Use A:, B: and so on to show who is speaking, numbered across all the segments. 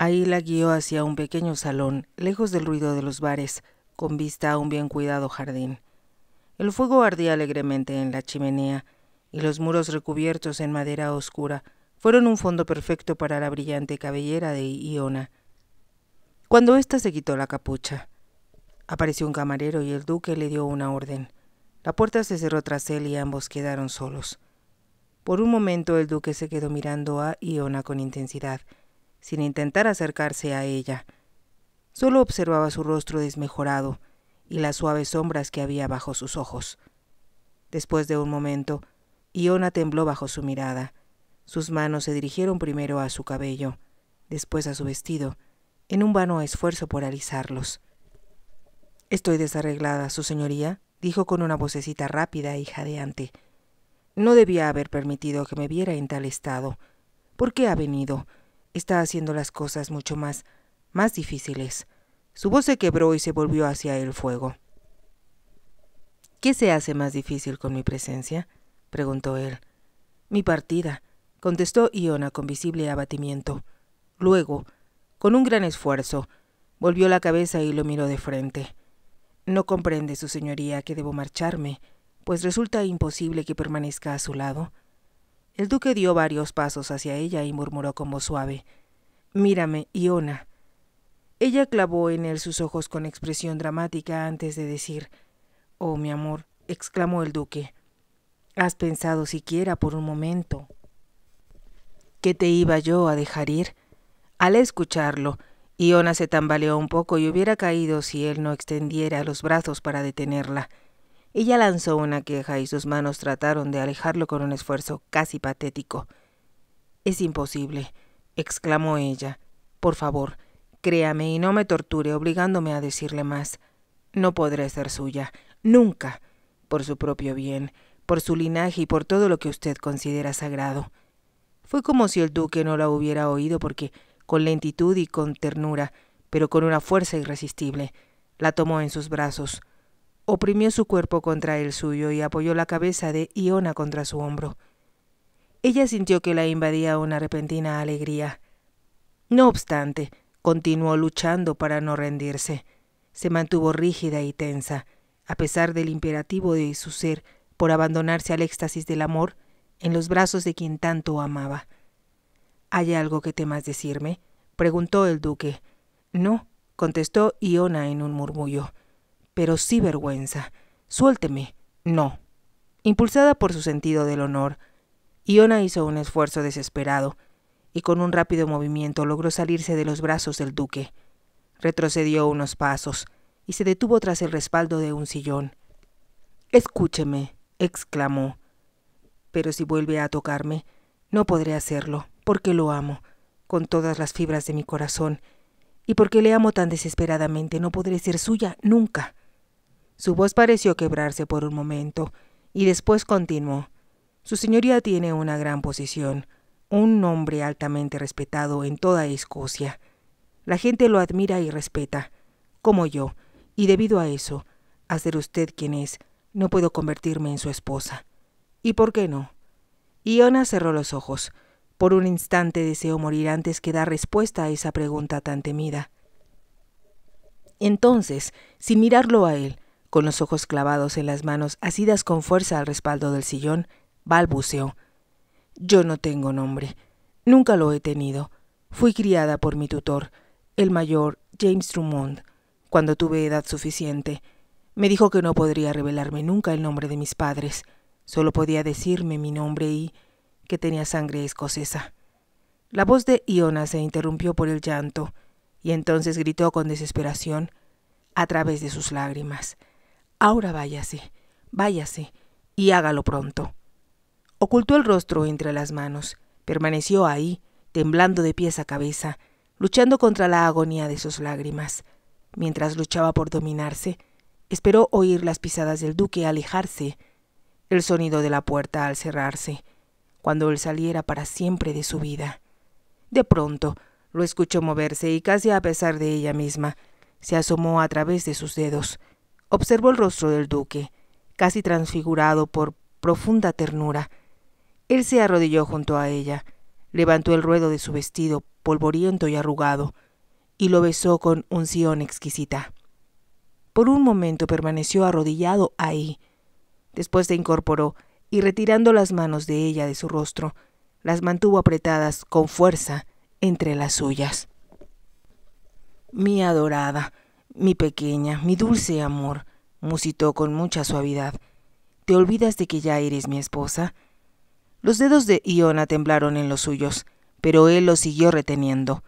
A: Ahí la guió hacia un pequeño salón, lejos del ruido de los bares, con vista a un bien cuidado jardín. El fuego ardía alegremente en la chimenea, y los muros recubiertos en madera oscura fueron un fondo perfecto para la brillante cabellera de Iona. Cuando ésta se quitó la capucha, apareció un camarero y el duque le dio una orden. La puerta se cerró tras él y ambos quedaron solos. Por un momento el duque se quedó mirando a Iona con intensidad, sin intentar acercarse a ella. Solo observaba su rostro desmejorado y las suaves sombras que había bajo sus ojos. Después de un momento, Iona tembló bajo su mirada. Sus manos se dirigieron primero a su cabello, después a su vestido, en un vano esfuerzo por alisarlos. Estoy desarreglada, su señoría, dijo con una vocecita rápida y jadeante. No debía haber permitido que me viera en tal estado. ¿Por qué ha venido? está haciendo las cosas mucho más, más difíciles. Su voz se quebró y se volvió hacia el fuego. ¿Qué se hace más difícil con mi presencia? preguntó él. Mi partida, contestó Iona con visible abatimiento. Luego, con un gran esfuerzo, volvió la cabeza y lo miró de frente. No comprende, su señoría, que debo marcharme, pues resulta imposible que permanezca a su lado. El duque dio varios pasos hacia ella y murmuró con voz suave Mírame, Iona. Ella clavó en él sus ojos con expresión dramática antes de decir Oh, mi amor, exclamó el duque. ¿Has pensado siquiera por un momento —¿Qué te iba yo a dejar ir? Al escucharlo, Iona se tambaleó un poco y hubiera caído si él no extendiera los brazos para detenerla. Ella lanzó una queja y sus manos trataron de alejarlo con un esfuerzo casi patético. Es imposible, exclamó ella. Por favor, créame y no me torture obligándome a decirle más. No podré ser suya, nunca, por su propio bien, por su linaje y por todo lo que usted considera sagrado. Fue como si el duque no la hubiera oído porque, con lentitud y con ternura, pero con una fuerza irresistible, la tomó en sus brazos, oprimió su cuerpo contra el suyo y apoyó la cabeza de Iona contra su hombro. Ella sintió que la invadía una repentina alegría. No obstante, continuó luchando para no rendirse. Se mantuvo rígida y tensa, a pesar del imperativo de su ser por abandonarse al éxtasis del amor en los brazos de quien tanto amaba. ¿Hay algo que temas decirme? preguntó el duque. No, contestó Iona en un murmullo pero sí vergüenza. Suélteme. No. Impulsada por su sentido del honor, Iona hizo un esfuerzo desesperado, y con un rápido movimiento logró salirse de los brazos del duque. Retrocedió unos pasos, y se detuvo tras el respaldo de un sillón. Escúcheme, exclamó. Pero si vuelve a tocarme, no podré hacerlo, porque lo amo, con todas las fibras de mi corazón, y porque le amo tan desesperadamente no podré ser suya nunca. Su voz pareció quebrarse por un momento, y después continuó. Su señoría tiene una gran posición, un nombre altamente respetado en toda Escocia. La gente lo admira y respeta, como yo, y debido a eso, a ser usted quien es, no puedo convertirme en su esposa. ¿Y por qué no? Iona cerró los ojos. Por un instante deseó morir antes que dar respuesta a esa pregunta tan temida. Entonces, sin mirarlo a él, con los ojos clavados en las manos, asidas con fuerza al respaldo del sillón, balbuceó. Yo no tengo nombre. Nunca lo he tenido. Fui criada por mi tutor, el mayor James Drummond, cuando tuve edad suficiente. Me dijo que no podría revelarme nunca el nombre de mis padres. Solo podía decirme mi nombre y que tenía sangre escocesa. La voz de Iona se interrumpió por el llanto, y entonces gritó con desesperación a través de sus lágrimas. Ahora váyase, váyase, y hágalo pronto. Ocultó el rostro entre las manos, permaneció ahí, temblando de pies a cabeza, luchando contra la agonía de sus lágrimas. Mientras luchaba por dominarse, esperó oír las pisadas del duque alejarse, el sonido de la puerta al cerrarse, cuando él saliera para siempre de su vida. De pronto, lo escuchó moverse y casi a pesar de ella misma, se asomó a través de sus dedos. Observó el rostro del duque, casi transfigurado por profunda ternura. Él se arrodilló junto a ella, levantó el ruedo de su vestido polvoriento y arrugado, y lo besó con unción exquisita. Por un momento permaneció arrodillado ahí. Después se incorporó y retirando las manos de ella de su rostro, las mantuvo apretadas con fuerza entre las suyas. Mi adorada, mi pequeña, mi dulce amor, musitó con mucha suavidad, ¿te olvidas de que ya eres mi esposa? Los dedos de Iona temblaron en los suyos, pero él los siguió reteniendo.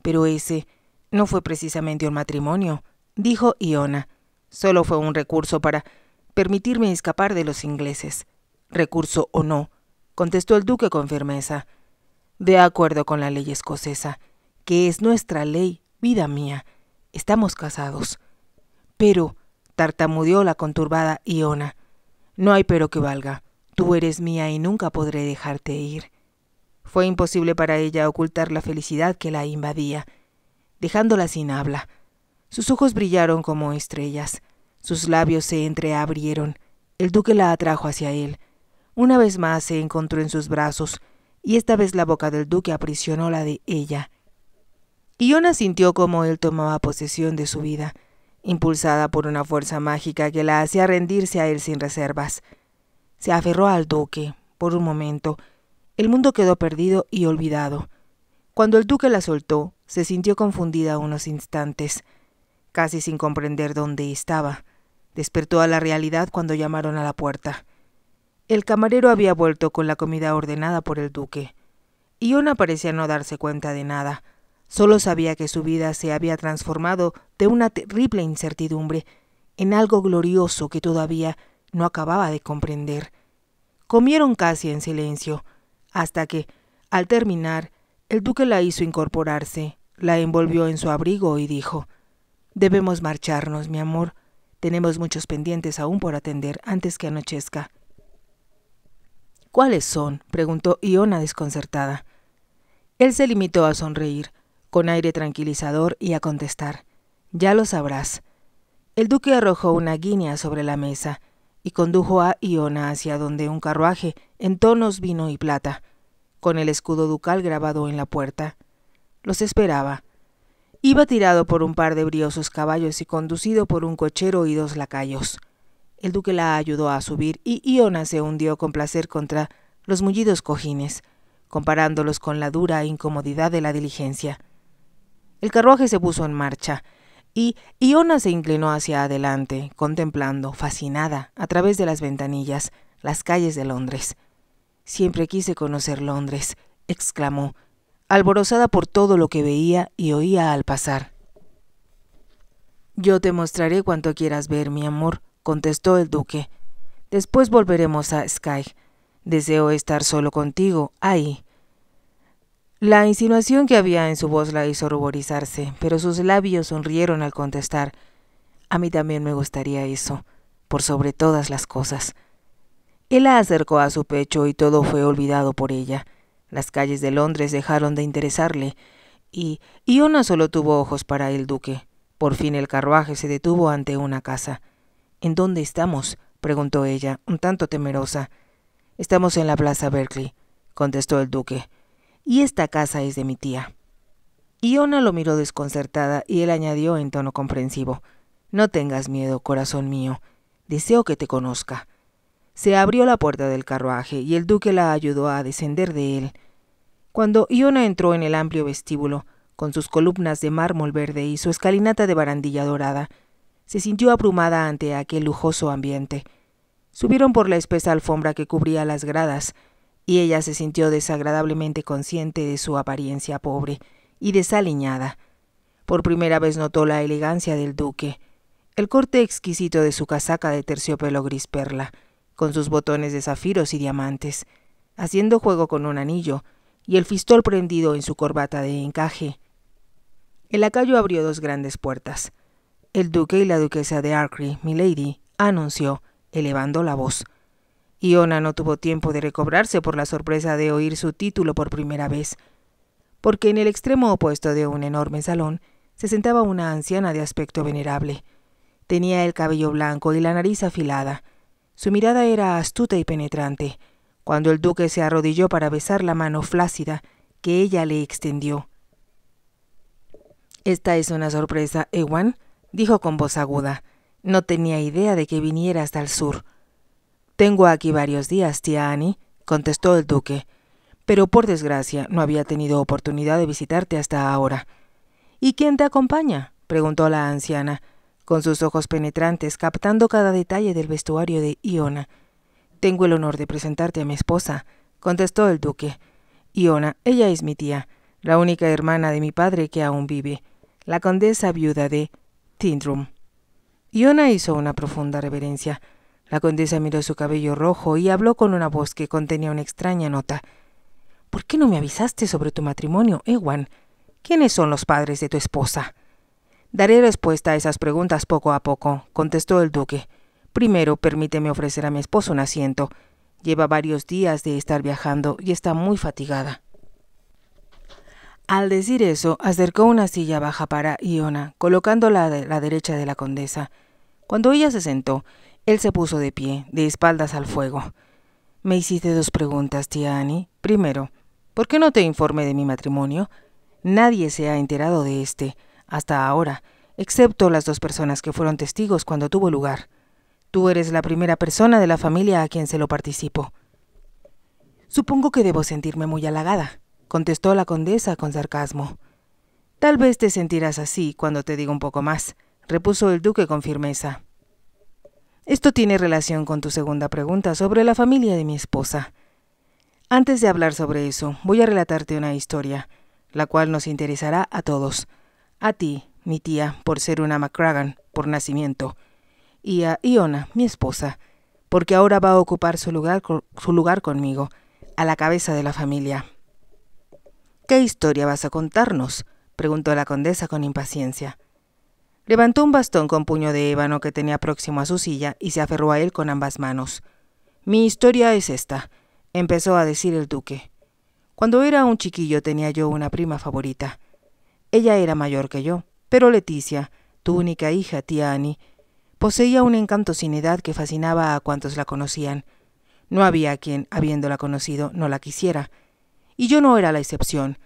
A: Pero ese no fue precisamente un matrimonio, dijo Iona. Solo fue un recurso para permitirme escapar de los ingleses. Recurso o no, contestó el duque con firmeza. De acuerdo con la ley escocesa, que es nuestra ley, vida mía, Estamos casados. Pero, tartamudeó la conturbada Iona, no hay pero que valga. Tú eres mía y nunca podré dejarte ir. Fue imposible para ella ocultar la felicidad que la invadía, dejándola sin habla. Sus ojos brillaron como estrellas, sus labios se entreabrieron. El duque la atrajo hacia él. Una vez más se encontró en sus brazos, y esta vez la boca del duque aprisionó la de ella. Iona sintió como él tomaba posesión de su vida, impulsada por una fuerza mágica que la hacía rendirse a él sin reservas. Se aferró al duque, por un momento. El mundo quedó perdido y olvidado. Cuando el duque la soltó, se sintió confundida unos instantes, casi sin comprender dónde estaba. Despertó a la realidad cuando llamaron a la puerta. El camarero había vuelto con la comida ordenada por el duque. Iona parecía no darse cuenta de nada. Solo sabía que su vida se había transformado de una terrible incertidumbre en algo glorioso que todavía no acababa de comprender. Comieron casi en silencio, hasta que, al terminar, el duque la hizo incorporarse, la envolvió en su abrigo y dijo Debemos marcharnos, mi amor. Tenemos muchos pendientes aún por atender antes que anochezca. ¿Cuáles son? preguntó Iona desconcertada. Él se limitó a sonreír con aire tranquilizador y a contestar Ya lo sabrás. El duque arrojó una guinea sobre la mesa y condujo a Iona hacia donde un carruaje, en tonos vino y plata, con el escudo ducal grabado en la puerta. Los esperaba. Iba tirado por un par de briosos caballos y conducido por un cochero y dos lacayos. El duque la ayudó a subir y Iona se hundió con placer contra los mullidos cojines, comparándolos con la dura incomodidad de la diligencia. El carruaje se puso en marcha y Iona se inclinó hacia adelante, contemplando, fascinada, a través de las ventanillas, las calles de Londres. Siempre quise conocer Londres, exclamó, alborozada por todo lo que veía y oía al pasar. Yo te mostraré cuanto quieras ver, mi amor, contestó el duque. Después volveremos a Skye. Deseo estar solo contigo, ahí, la insinuación que había en su voz la hizo ruborizarse, pero sus labios sonrieron al contestar. A mí también me gustaría eso, por sobre todas las cosas. Él la acercó a su pecho y todo fue olvidado por ella. Las calles de Londres dejaron de interesarle, y, y una solo tuvo ojos para el duque. Por fin el carruaje se detuvo ante una casa. ¿En dónde estamos? preguntó ella, un tanto temerosa. Estamos en la Plaza Berkeley, contestó el duque y esta casa es de mi tía. Iona lo miró desconcertada y él añadió en tono comprensivo, No tengas miedo, corazón mío, deseo que te conozca. Se abrió la puerta del carruaje y el duque la ayudó a descender de él. Cuando Iona entró en el amplio vestíbulo, con sus columnas de mármol verde y su escalinata de barandilla dorada, se sintió abrumada ante aquel lujoso ambiente. Subieron por la espesa alfombra que cubría las gradas, y ella se sintió desagradablemente consciente de su apariencia pobre y desaliñada. Por primera vez notó la elegancia del duque, el corte exquisito de su casaca de terciopelo gris perla, con sus botones de zafiros y diamantes, haciendo juego con un anillo, y el fistol prendido en su corbata de encaje. El lacayo abrió dos grandes puertas. El duque y la duquesa de Arcry, milady, anunció, elevando la voz. Iona no tuvo tiempo de recobrarse por la sorpresa de oír su título por primera vez, porque en el extremo opuesto de un enorme salón se sentaba una anciana de aspecto venerable. Tenía el cabello blanco y la nariz afilada. Su mirada era astuta y penetrante, cuando el duque se arrodilló para besar la mano flácida que ella le extendió. Esta es una sorpresa, Ewan, dijo con voz aguda. No tenía idea de que viniera hasta el sur. Tengo aquí varios días, tía Annie, contestó el duque, pero por desgracia no había tenido oportunidad de visitarte hasta ahora. ¿Y quién te acompaña? preguntó la anciana, con sus ojos penetrantes captando cada detalle del vestuario de Iona. Tengo el honor de presentarte a mi esposa, contestó el duque. Iona, ella es mi tía, la única hermana de mi padre que aún vive, la condesa viuda de Tindrum. Iona hizo una profunda reverencia. La condesa miró su cabello rojo y habló con una voz que contenía una extraña nota. ¿Por qué no me avisaste sobre tu matrimonio, Ewan? Eh, ¿Quiénes son los padres de tu esposa? Daré respuesta a esas preguntas poco a poco, contestó el duque. Primero, permíteme ofrecer a mi esposo un asiento. Lleva varios días de estar viajando y está muy fatigada. Al decir eso, acercó una silla baja para Iona, colocándola a la derecha de la condesa. Cuando ella se sentó, él se puso de pie, de espaldas al fuego. Me hiciste dos preguntas, tía Annie. Primero, ¿por qué no te informé de mi matrimonio? Nadie se ha enterado de este, hasta ahora, excepto las dos personas que fueron testigos cuando tuvo lugar. Tú eres la primera persona de la familia a quien se lo participo. Supongo que debo sentirme muy halagada, contestó la condesa con sarcasmo. Tal vez te sentirás así cuando te diga un poco más, repuso el duque con firmeza. Esto tiene relación con tu segunda pregunta sobre la familia de mi esposa. Antes de hablar sobre eso, voy a relatarte una historia, la cual nos interesará a todos. A ti, mi tía, por ser una McCragan, por nacimiento, y a Iona, mi esposa, porque ahora va a ocupar su lugar, su lugar conmigo, a la cabeza de la familia. ¿Qué historia vas a contarnos? preguntó la condesa con impaciencia. Levantó un bastón con puño de ébano que tenía próximo a su silla y se aferró a él con ambas manos. Mi historia es esta, empezó a decir el duque. Cuando era un chiquillo tenía yo una prima favorita. Ella era mayor que yo, pero Leticia, tu única hija, tía Annie, poseía un encanto sin edad que fascinaba a cuantos la conocían. No había quien, habiéndola conocido, no la quisiera. Y yo no era la excepción.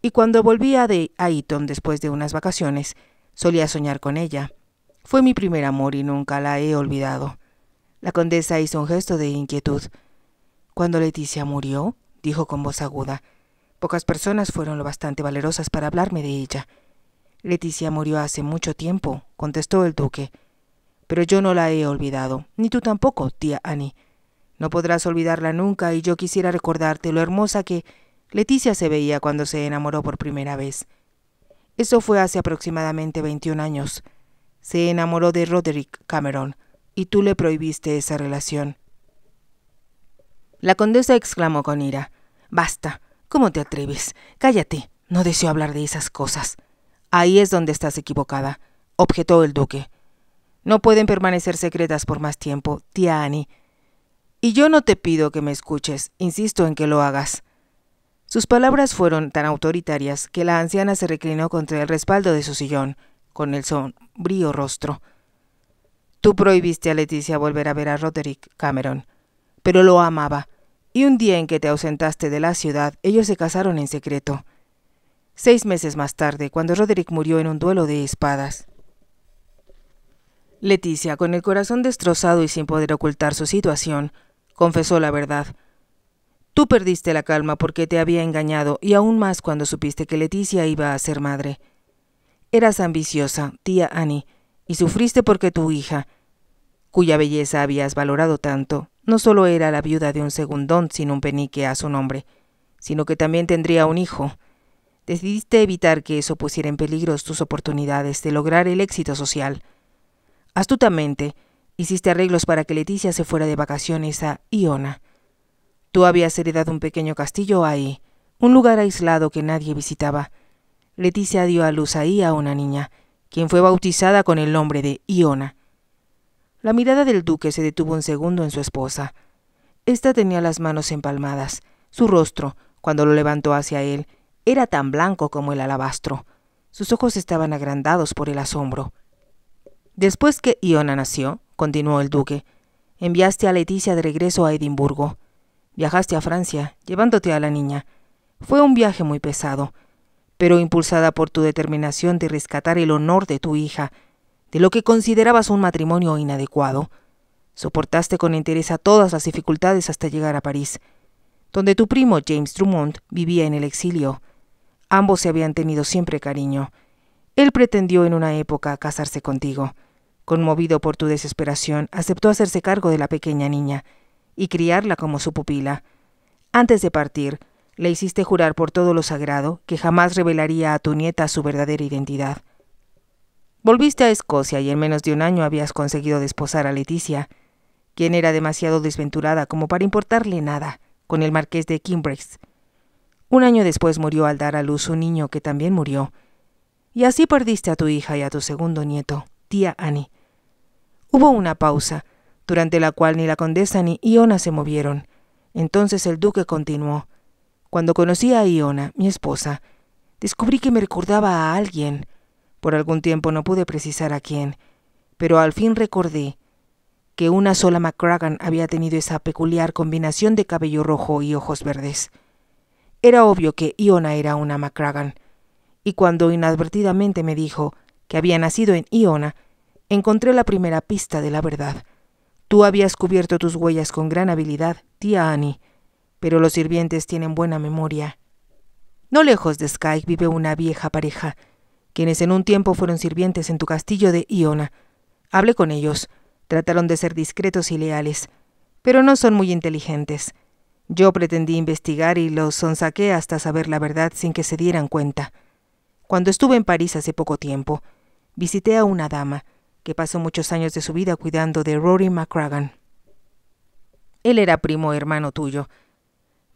A: Y cuando volvía de Ayton después de unas vacaciones, Solía soñar con ella. Fue mi primer amor y nunca la he olvidado. La condesa hizo un gesto de inquietud. Cuando Leticia murió, dijo con voz aguda, pocas personas fueron lo bastante valerosas para hablarme de ella. Leticia murió hace mucho tiempo, contestó el duque. Pero yo no la he olvidado, ni tú tampoco, tía Annie. No podrás olvidarla nunca y yo quisiera recordarte lo hermosa que Leticia se veía cuando se enamoró por primera vez. Eso fue hace aproximadamente veintiún años. Se enamoró de Roderick Cameron, y tú le prohibiste esa relación. La condesa exclamó con ira. Basta. ¿Cómo te atreves? Cállate. No deseo hablar de esas cosas. Ahí es donde estás equivocada, objetó el duque. No pueden permanecer secretas por más tiempo, tía Annie. Y yo no te pido que me escuches, insisto en que lo hagas. Sus palabras fueron tan autoritarias que la anciana se reclinó contra el respaldo de su sillón, con el sombrío rostro. Tú prohibiste a Leticia volver a ver a Roderick Cameron, pero lo amaba, y un día en que te ausentaste de la ciudad, ellos se casaron en secreto. Seis meses más tarde, cuando Roderick murió en un duelo de espadas. Leticia, con el corazón destrozado y sin poder ocultar su situación, confesó la verdad, Tú perdiste la calma porque te había engañado y aún más cuando supiste que Leticia iba a ser madre. Eras ambiciosa, tía Annie, y sufriste porque tu hija, cuya belleza habías valorado tanto, no solo era la viuda de un segundón sin un penique a su nombre, sino que también tendría un hijo. Decidiste evitar que eso pusiera en peligro tus oportunidades de lograr el éxito social. Astutamente, hiciste arreglos para que Leticia se fuera de vacaciones a Iona Tú habías heredado un pequeño castillo ahí, un lugar aislado que nadie visitaba. Leticia dio a luz ahí a una niña, quien fue bautizada con el nombre de Iona. La mirada del duque se detuvo un segundo en su esposa. Esta tenía las manos empalmadas. Su rostro, cuando lo levantó hacia él, era tan blanco como el alabastro. Sus ojos estaban agrandados por el asombro. Después que Iona nació, continuó el duque, enviaste a Leticia de regreso a Edimburgo. Viajaste a Francia, llevándote a la niña. Fue un viaje muy pesado, pero impulsada por tu determinación de rescatar el honor de tu hija, de lo que considerabas un matrimonio inadecuado, soportaste con entereza todas las dificultades hasta llegar a París, donde tu primo James Drummond vivía en el exilio. Ambos se habían tenido siempre cariño. Él pretendió en una época casarse contigo. Conmovido por tu desesperación, aceptó hacerse cargo de la pequeña niña, y criarla como su pupila. Antes de partir, le hiciste jurar por todo lo sagrado que jamás revelaría a tu nieta su verdadera identidad. Volviste a Escocia y en menos de un año habías conseguido desposar a Leticia, quien era demasiado desventurada como para importarle nada, con el marqués de Kimbrex. Un año después murió al dar a luz un niño que también murió. Y así perdiste a tu hija y a tu segundo nieto, tía Annie. Hubo una pausa, durante la cual ni la condesa ni Iona se movieron. Entonces el duque continuó. Cuando conocí a Iona, mi esposa, descubrí que me recordaba a alguien. Por algún tiempo no pude precisar a quién, pero al fin recordé que una sola McCragan había tenido esa peculiar combinación de cabello rojo y ojos verdes. Era obvio que Iona era una McCragan, y cuando inadvertidamente me dijo que había nacido en Iona, encontré la primera pista de la verdad. Tú habías cubierto tus huellas con gran habilidad, tía Annie, pero los sirvientes tienen buena memoria. No lejos de Skye vive una vieja pareja, quienes en un tiempo fueron sirvientes en tu castillo de Iona. Hablé con ellos. Trataron de ser discretos y leales, pero no son muy inteligentes. Yo pretendí investigar y los sonsaqué hasta saber la verdad sin que se dieran cuenta. Cuando estuve en París hace poco tiempo, visité a una dama, que pasó muchos años de su vida cuidando de Rory McCragan. Él era primo hermano tuyo,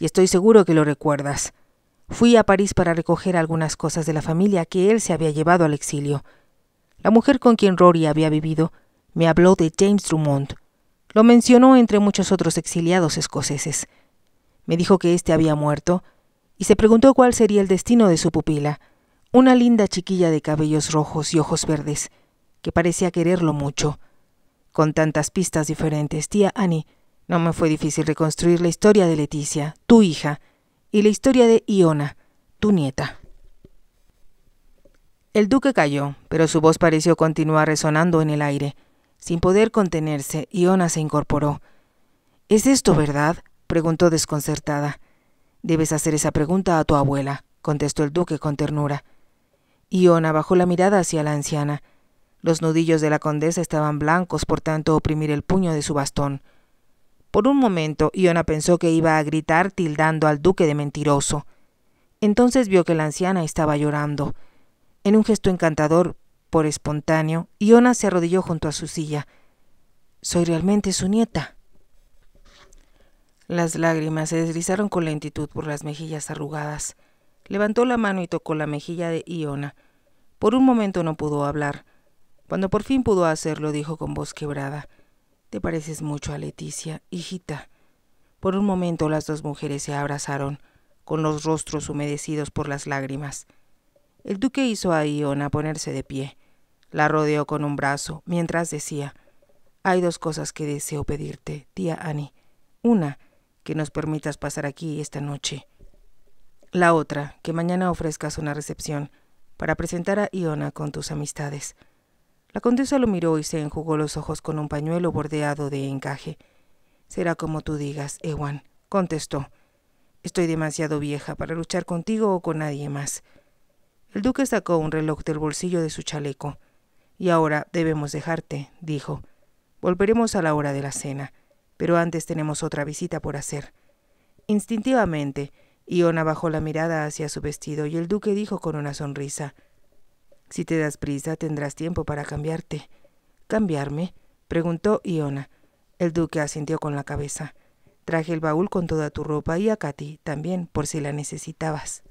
A: y estoy seguro que lo recuerdas. Fui a París para recoger algunas cosas de la familia que él se había llevado al exilio. La mujer con quien Rory había vivido me habló de James Drummond. Lo mencionó entre muchos otros exiliados escoceses. Me dijo que éste había muerto y se preguntó cuál sería el destino de su pupila, una linda chiquilla de cabellos rojos y ojos verdes que parecía quererlo mucho. Con tantas pistas diferentes, tía Annie, no me fue difícil reconstruir la historia de Leticia, tu hija, y la historia de Iona, tu nieta. El duque cayó, pero su voz pareció continuar resonando en el aire. Sin poder contenerse, Iona se incorporó. ¿Es esto verdad? preguntó desconcertada. Debes hacer esa pregunta a tu abuela, contestó el duque con ternura. Iona bajó la mirada hacia la anciana. Los nudillos de la condesa estaban blancos por tanto oprimir el puño de su bastón. Por un momento, Iona pensó que iba a gritar tildando al duque de mentiroso. Entonces vio que la anciana estaba llorando. En un gesto encantador, por espontáneo, Iona se arrodilló junto a su silla. Soy realmente su nieta. Las lágrimas se deslizaron con lentitud por las mejillas arrugadas. Levantó la mano y tocó la mejilla de Iona. Por un momento no pudo hablar. Cuando por fin pudo hacerlo, dijo con voz quebrada, Te pareces mucho a Leticia, hijita. Por un momento las dos mujeres se abrazaron, con los rostros humedecidos por las lágrimas. El duque hizo a Iona ponerse de pie. La rodeó con un brazo, mientras decía, Hay dos cosas que deseo pedirte, tía Annie. Una, que nos permitas pasar aquí esta noche. La otra, que mañana ofrezcas una recepción para presentar a Iona con tus amistades. La condesa lo miró y se enjugó los ojos con un pañuelo bordeado de encaje. Será como tú digas, Ewan, contestó. Estoy demasiado vieja para luchar contigo o con nadie más. El duque sacó un reloj del bolsillo de su chaleco. Y ahora debemos dejarte, dijo. Volveremos a la hora de la cena, pero antes tenemos otra visita por hacer. Instintivamente, Iona bajó la mirada hacia su vestido y el duque dijo con una sonrisa si te das prisa, tendrás tiempo para cambiarte. ¿Cambiarme? preguntó Iona. El duque asintió con la cabeza. Traje el baúl con toda tu ropa y a Katy también, por si la necesitabas.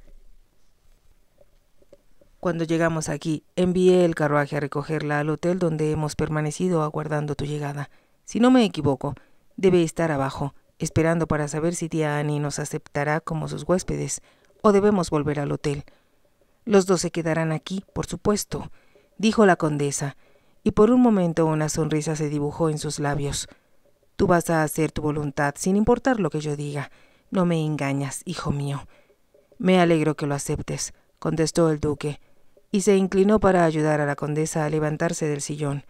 A: Cuando llegamos aquí, envié el carruaje a recogerla al hotel donde hemos permanecido aguardando tu llegada. Si no me equivoco, debe estar abajo, esperando para saber si tía Annie nos aceptará como sus huéspedes, o debemos volver al hotel. Los dos se quedarán aquí, por supuesto, dijo la condesa, y por un momento una sonrisa se dibujó en sus labios. Tú vas a hacer tu voluntad, sin importar lo que yo diga. No me engañas, hijo mío. Me alegro que lo aceptes, contestó el duque, y se inclinó para ayudar a la condesa a levantarse del sillón.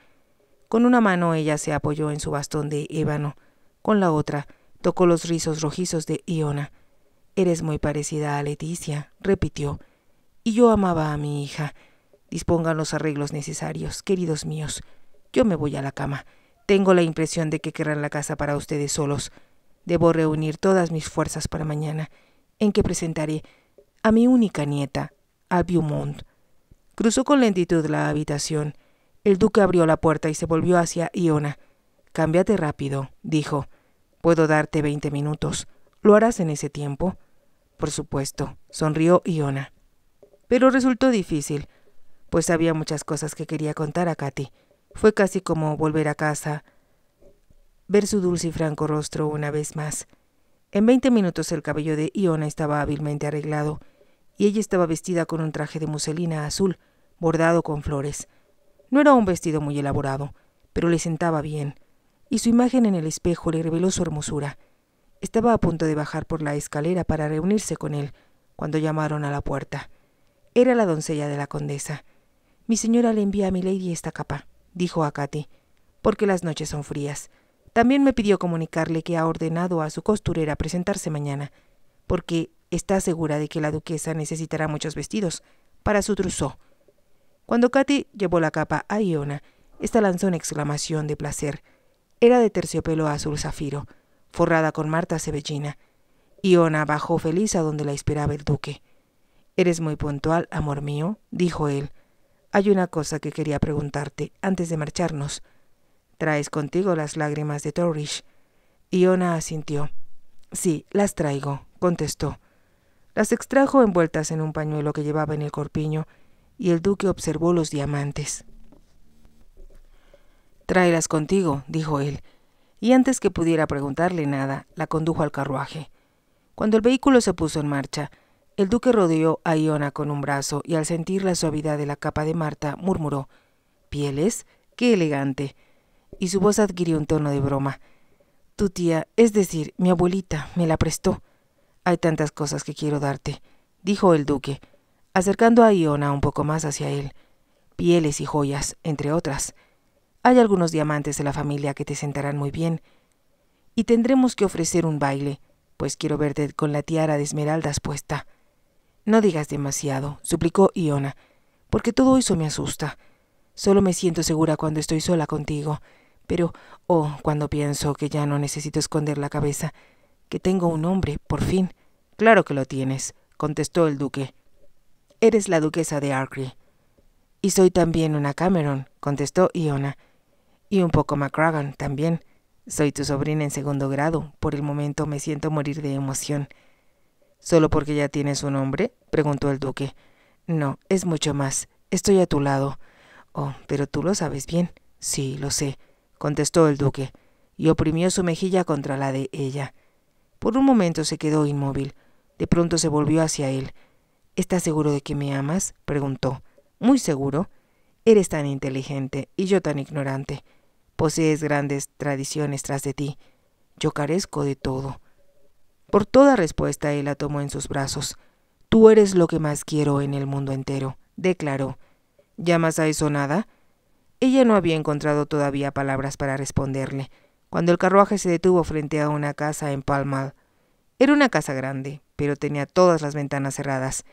A: Con una mano ella se apoyó en su bastón de ébano, con la otra tocó los rizos rojizos de Iona. Eres muy parecida a Leticia, repitió, y yo amaba a mi hija. Dispongan los arreglos necesarios, queridos míos. Yo me voy a la cama. Tengo la impresión de que querrán la casa para ustedes solos. Debo reunir todas mis fuerzas para mañana, en que presentaré a mi única nieta, a Beaumont. Cruzó con lentitud la habitación. El duque abrió la puerta y se volvió hacia Iona. Cámbiate rápido, dijo. Puedo darte veinte minutos. ¿Lo harás en ese tiempo? Por supuesto, sonrió Iona pero resultó difícil, pues había muchas cosas que quería contar a Katy. Fue casi como volver a casa, ver su dulce y franco rostro una vez más. En veinte minutos el cabello de Iona estaba hábilmente arreglado, y ella estaba vestida con un traje de muselina azul, bordado con flores. No era un vestido muy elaborado, pero le sentaba bien, y su imagen en el espejo le reveló su hermosura. Estaba a punto de bajar por la escalera para reunirse con él, cuando llamaron a la puerta. Era la doncella de la condesa. Mi señora le envía a mi lady esta capa, dijo a Katy, porque las noches son frías. También me pidió comunicarle que ha ordenado a su costurera presentarse mañana, porque está segura de que la duquesa necesitará muchos vestidos para su trousseau. Cuando Katy llevó la capa a Iona, esta lanzó una exclamación de placer. Era de terciopelo azul zafiro, forrada con Marta cebellina. Iona bajó feliz a donde la esperaba el duque. Eres muy puntual, amor mío, dijo él. Hay una cosa que quería preguntarte antes de marcharnos. ¿Traes contigo las lágrimas de Torrish? Iona asintió. Sí, las traigo, contestó. Las extrajo envueltas en un pañuelo que llevaba en el corpiño, y el duque observó los diamantes. Tráelas contigo, dijo él, y antes que pudiera preguntarle nada, la condujo al carruaje. Cuando el vehículo se puso en marcha, el duque rodeó a Iona con un brazo y al sentir la suavidad de la capa de Marta murmuró ¿Pieles? ¡Qué elegante! Y su voz adquirió un tono de broma. Tu tía, es decir, mi abuelita, me la prestó. Hay tantas cosas que quiero darte, dijo el duque, acercando a Iona un poco más hacia él. Pieles y joyas, entre otras. Hay algunos diamantes de la familia que te sentarán muy bien. Y tendremos que ofrecer un baile, pues quiero verte con la tiara de esmeraldas puesta. No digas demasiado, suplicó Iona, porque todo eso me asusta. Solo me siento segura cuando estoy sola contigo, pero, oh, cuando pienso que ya no necesito esconder la cabeza, que tengo un hombre, por fin. Claro que lo tienes, contestó el duque. Eres la duquesa de Arkley Y soy también una Cameron, contestó Iona. Y un poco McCragan también. Soy tu sobrina en segundo grado. Por el momento me siento morir de emoción. ¿Solo porque ya tienes un nombre? preguntó el duque. No, es mucho más. Estoy a tu lado. Oh, pero tú lo sabes bien. Sí, lo sé, contestó el duque, y oprimió su mejilla contra la de ella. Por un momento se quedó inmóvil. De pronto se volvió hacia él. ¿Estás seguro de que me amas? preguntó. Muy seguro. Eres tan inteligente y yo tan ignorante. Posees grandes tradiciones tras de ti. Yo carezco de todo. Por toda respuesta él la tomó en sus brazos. Tú eres lo que más quiero en el mundo entero, declaró. ¿Llamas a eso nada? Ella no había encontrado todavía palabras para responderle, cuando el carruaje se detuvo frente a una casa en Palmall. Era una casa grande, pero tenía todas las ventanas cerradas.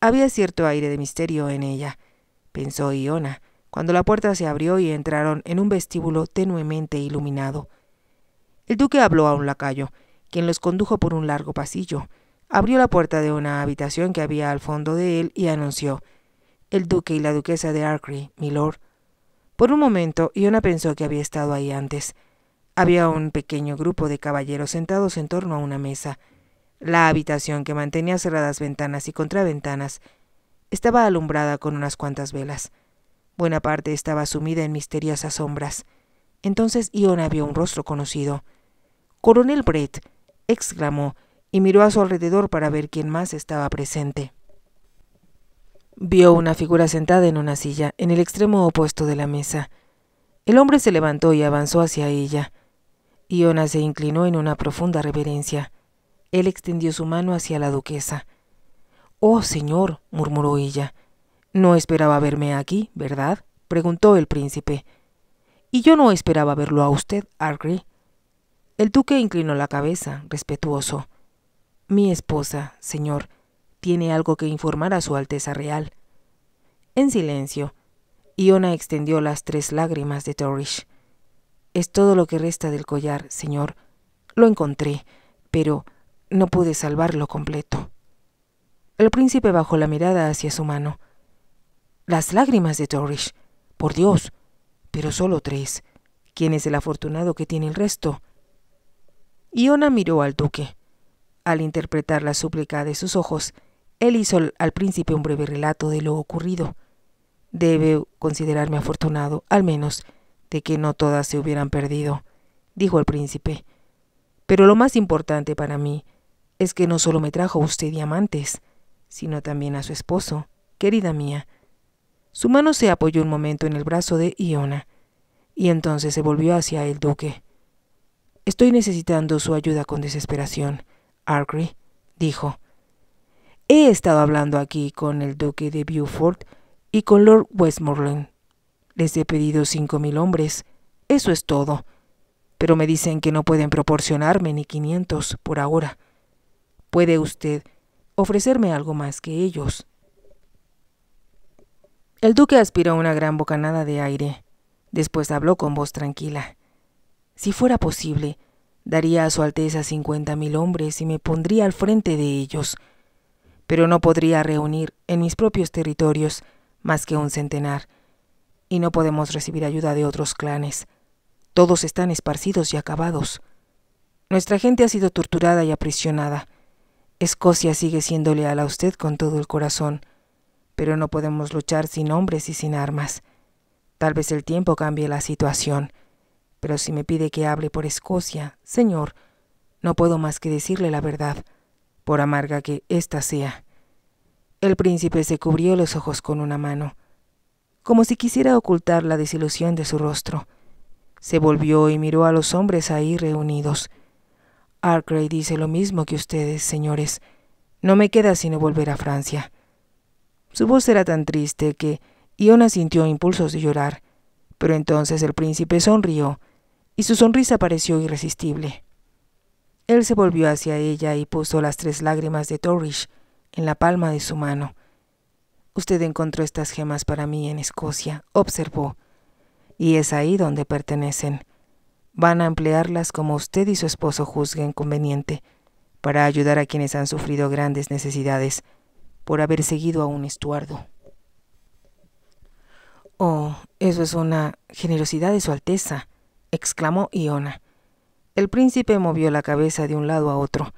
A: Había cierto aire de misterio en ella, pensó Iona, cuando la puerta se abrió y entraron en un vestíbulo tenuemente iluminado. El duque habló a un lacayo, quien los condujo por un largo pasillo. Abrió la puerta de una habitación que había al fondo de él y anunció El duque y la duquesa de Arcry, milord. Por un momento, Iona pensó que había estado ahí antes. Había un pequeño grupo de caballeros sentados en torno a una mesa. La habitación, que mantenía cerradas ventanas y contraventanas, estaba alumbrada con unas cuantas velas. Buena parte estaba sumida en misteriosas sombras. Entonces Iona vio un rostro conocido. Coronel Brett, exclamó, y miró a su alrededor para ver quién más estaba presente. Vio una figura sentada en una silla, en el extremo opuesto de la mesa. El hombre se levantó y avanzó hacia ella. Iona se inclinó en una profunda reverencia. Él extendió su mano hacia la duquesa. Oh, señor, murmuró ella. No esperaba verme aquí, ¿verdad? preguntó el príncipe. Y yo no esperaba verlo a usted, el duque inclinó la cabeza, respetuoso. Mi esposa, señor, tiene algo que informar a Su Alteza Real. En silencio, Iona extendió las tres lágrimas de Torrish. Es todo lo que resta del collar, señor. Lo encontré, pero no pude salvarlo completo. El príncipe bajó la mirada hacia su mano. Las lágrimas de Torrish. Por Dios. Pero solo tres. ¿Quién es el afortunado que tiene el resto? Iona miró al duque. Al interpretar la súplica de sus ojos, él hizo al príncipe un breve relato de lo ocurrido. Debe considerarme afortunado, al menos, de que no todas se hubieran perdido, dijo el príncipe. Pero lo más importante para mí es que no solo me trajo usted diamantes, sino también a su esposo, querida mía. Su mano se apoyó un momento en el brazo de Iona, y entonces se volvió hacia el duque. Estoy necesitando su ayuda con desesperación, Argry, dijo. He estado hablando aquí con el duque de Beaufort y con Lord Westmoreland. Les he pedido cinco mil hombres. Eso es todo. Pero me dicen que no pueden proporcionarme ni quinientos por ahora. ¿Puede usted ofrecerme algo más que ellos? El duque aspiró una gran bocanada de aire. Después habló con voz tranquila. Si fuera posible, daría a Su Alteza cincuenta mil hombres y me pondría al frente de ellos. Pero no podría reunir en mis propios territorios más que un centenar, y no podemos recibir ayuda de otros clanes. Todos están esparcidos y acabados. Nuestra gente ha sido torturada y aprisionada. Escocia sigue siendo leal a usted con todo el corazón, pero no podemos luchar sin hombres y sin armas. Tal vez el tiempo cambie la situación pero si me pide que hable por Escocia, señor, no puedo más que decirle la verdad, por amarga que ésta sea. El príncipe se cubrió los ojos con una mano, como si quisiera ocultar la desilusión de su rostro. Se volvió y miró a los hombres ahí reunidos. Arcray dice lo mismo que ustedes, señores. No me queda sino volver a Francia. Su voz era tan triste que Iona sintió impulsos de llorar, pero entonces el príncipe sonrió y su sonrisa pareció irresistible. Él se volvió hacia ella y puso las tres lágrimas de Torrish en la palma de su mano. Usted encontró estas gemas para mí en Escocia, observó, y es ahí donde pertenecen. Van a emplearlas como usted y su esposo juzguen conveniente, para ayudar a quienes han sufrido grandes necesidades por haber seguido a un estuardo. Oh, eso es una generosidad de Su Alteza, exclamó Iona. El príncipe movió la cabeza de un lado a otro.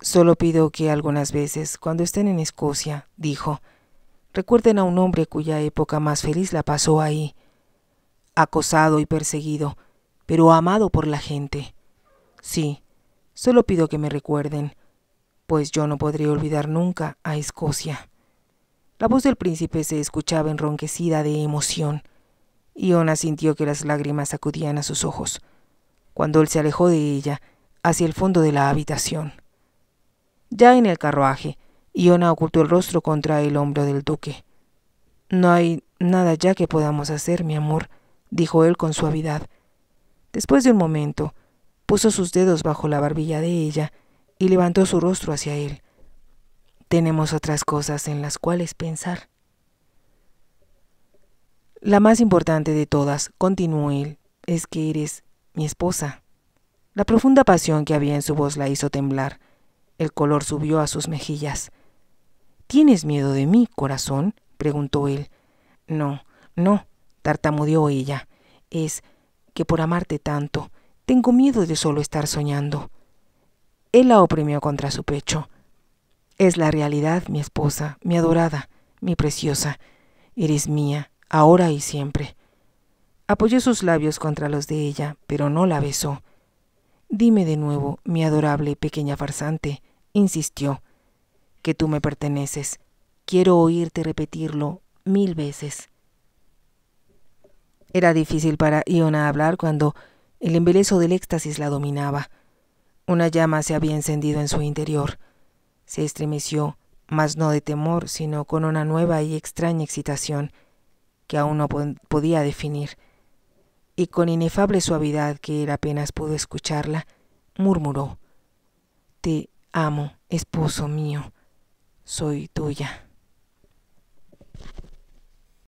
A: Solo pido que algunas veces, cuando estén en Escocia, dijo, recuerden a un hombre cuya época más feliz la pasó ahí, acosado y perseguido, pero amado por la gente. Sí, solo pido que me recuerden, pues yo no podré olvidar nunca a Escocia. La voz del príncipe se escuchaba enronquecida de emoción. Iona sintió que las lágrimas acudían a sus ojos, cuando él se alejó de ella hacia el fondo de la habitación. Ya en el carruaje, Iona ocultó el rostro contra el hombro del duque. No hay nada ya que podamos hacer, mi amor, dijo él con suavidad. Después de un momento, puso sus dedos bajo la barbilla de ella y levantó su rostro hacia él. Tenemos otras cosas en las cuales pensar. La más importante de todas, continuó él, es que eres mi esposa. La profunda pasión que había en su voz la hizo temblar. El color subió a sus mejillas. ¿Tienes miedo de mí, corazón? preguntó él. No, no, tartamudeó ella. Es que por amarte tanto, tengo miedo de solo estar soñando. Él la oprimió contra su pecho. Es la realidad, mi esposa, mi adorada, mi preciosa. Eres mía, ahora y siempre. Apoyó sus labios contra los de ella, pero no la besó. Dime de nuevo, mi adorable pequeña farsante, insistió, que tú me perteneces. Quiero oírte repetirlo mil veces. Era difícil para Iona hablar cuando el embeleso del éxtasis la dominaba. Una llama se había encendido en su interior. Se estremeció, mas no de temor, sino con una nueva y extraña excitación que aún no podía definir, y con inefable suavidad que él apenas pudo escucharla, murmuró, Te amo, esposo mío, soy tuya.